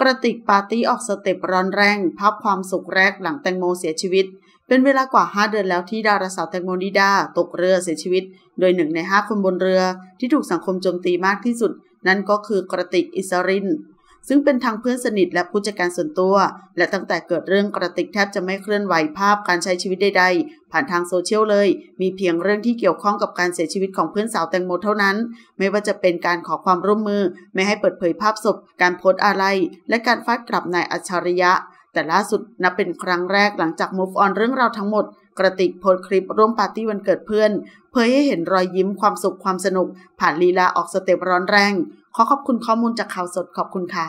กระติกปาร์ตี้ออกสเต็ปร้อนแรงภาพความสุขแรกหลังแตงโมเสียชีวิต เป็นเวลากว่า5เดือนแล้วที่ดาราสาวแตงโมนิดาตกเรือเสียชีวิต โดยหนึ่งใน5คนบนเรือที่ถูกสังคมโจมตีมากที่สุดนั่นก็คือกระติกอิสรินซึ่งเป็นทางเพื่อนสนิทและผู้จัดการส่วนตัว และตั้งแต่เกิดเรื่องกระติกแทบจะไม่เคลื่อนไหวภาพการใช้ชีวิตใด ๆ ผ่านทางโซเชียลเลย มีเพียงเรื่องที่เกี่ยวข้องกับการเสียชีวิตของเพื่อนสาวแตงโมเท่านั้น ไม่ว่าจะเป็นการขอความร่วมมือ ไม่ให้เปิดเผยภาพศพการโพสอะไร และการฟาดกลับนายอัจฉริยะ แต่ล่าสุดนับเป็นครั้งแรกหลังจาก move on เรื่องราวทั้งหมด กระติกโพสคลิปร่วมปาร์ตี้วันเกิดเพื่อนเผยให้เห็นรอยยิ้มความสุขความสนุก ผ่านลีลาออกสเต็ปร้อนแรงขอขอบคุณข้อมูลจากข่าวสดขอบคุณค่ะ